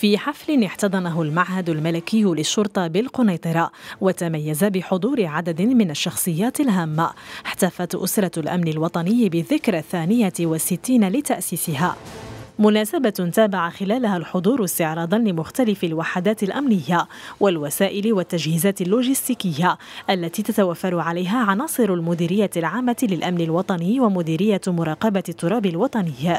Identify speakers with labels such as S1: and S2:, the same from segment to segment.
S1: في حفل احتضنه المعهد الملكي للشرطة بالقنيطرة وتميز بحضور عدد من الشخصيات الهامة احتفت أسرة الأمن الوطني بالذكرى الثانية والستين لتأسيسها مناسبة تابع خلالها الحضور استعراضا لمختلف الوحدات الأمنية والوسائل والتجهيزات اللوجستيكية التي تتوفر عليها عناصر المديرية العامة للأمن الوطني ومديرية مراقبة التراب الوطني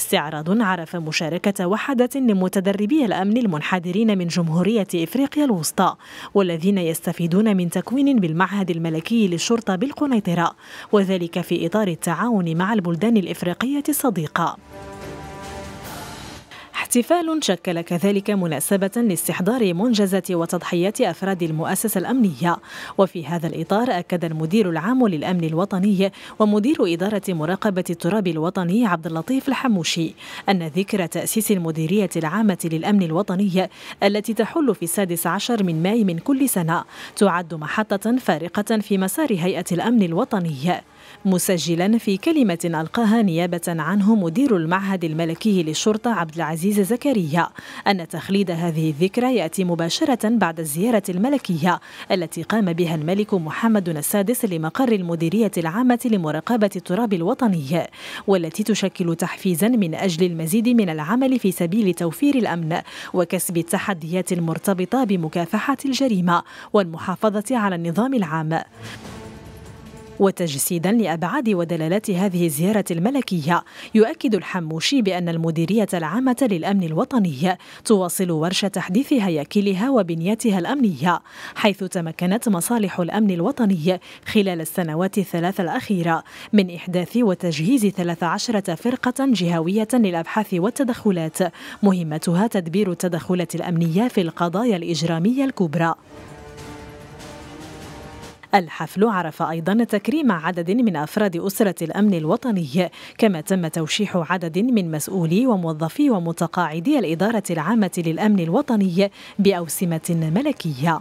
S1: استعراض عرف مشاركة وحدة لمتدربي الأمن المنحدرين من جمهورية إفريقيا الوسطى والذين يستفيدون من تكوين بالمعهد الملكي للشرطة بالقنيطرة وذلك في إطار التعاون مع البلدان الإفريقية الصديقة احتفال شكل كذلك مناسبة لاستحضار منجزات وتضحيات أفراد المؤسسة الأمنية وفي هذا الإطار أكد المدير العام للأمن الوطني ومدير إدارة مراقبة التراب الوطني عبد اللطيف الحموشي أن ذكرى تأسيس المديرية العامة للأمن الوطني التي تحل في السادس عشر من ماي من كل سنة تعد محطة فارقة في مسار هيئة الأمن الوطني مسجلا في كلمة ألقاها نيابة عنه مدير المعهد الملكي للشرطة عبد العزيز زكريا أن تخليد هذه الذكرى يأتي مباشرة بعد الزيارة الملكية التي قام بها الملك محمد السادس لمقر المديرية العامة لمراقبة التراب الوطني والتي تشكل تحفيزا من أجل المزيد من العمل في سبيل توفير الأمن وكسب التحديات المرتبطة بمكافحة الجريمة والمحافظة على النظام العام وتجسيدا لأبعاد ودلالات هذه الزيارة الملكية يؤكد الحموشي بأن المديرية العامة للأمن الوطني تواصل ورش تحديث هياكلها وبنيتها الأمنية حيث تمكنت مصالح الأمن الوطني خلال السنوات الثلاث الأخيرة من إحداث وتجهيز 13 فرقة جهوية للأبحاث والتدخلات مهمتها تدبير التدخلات الأمنية في القضايا الإجرامية الكبرى الحفل عرف أيضا تكريم عدد من أفراد أسرة الأمن الوطني كما تم توشيح عدد من مسؤولي وموظفي ومتقاعدي الإدارة العامة للأمن الوطني بأوسمة ملكية